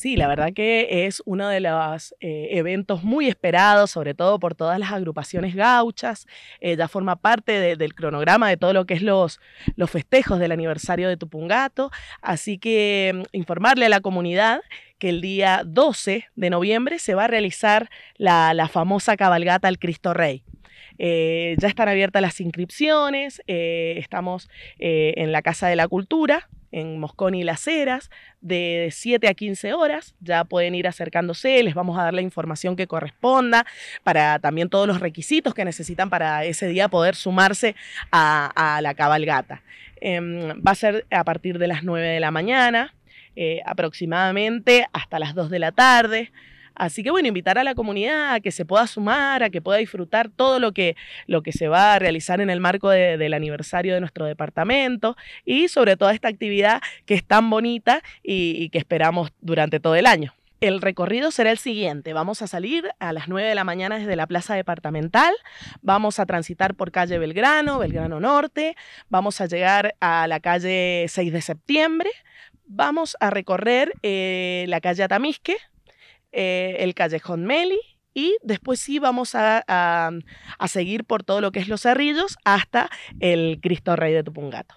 sí, la verdad que es uno de los eh, eventos muy esperados, sobre todo por todas las agrupaciones gauchas. Eh, ya forma parte del cronograma de todo lo que es los, festejos del aniversario de Tupungato. Así que mm, informarle a la comunidad que el día 12 de noviembre se va a realizar la, famosa cabalgata al Cristo Rey. Eh, ya están abiertas las inscripciones, estamos en la Casa de la Cultura, en Moscón y Las Heras, de 7 a 15 horas. Ya pueden ir acercándose, les vamos a dar la información que corresponda, para también todos los requisitos que necesitan para ese día poder sumarse a, la cabalgata. Em, va a ser a partir de las 9 de la mañana, eh, aproximadamente hasta las 2 de la tarde. Así que bueno, invitar a la comunidad a que se pueda sumar, a que pueda disfrutar todo lo que, lo que se va a realizar en el marco del aniversario de nuestro departamento y sobre todo esta actividad que es tan bonita y, que esperamos durante todo el año. El recorrido será el siguiente. Vamos a salir a las 9 de la mañana desde la Plaza Departamental, vamos a transitar por calle Belgrano, Belgrano Norte, vamos a llegar a la calle 6 de septiembre, vamos a recorrer eh, la calle Atamisque, eh, el Callejón Meli y después sí vamos a, a, seguir por todo lo que es los cerrillos hasta el Cristo Rey de Tupungato.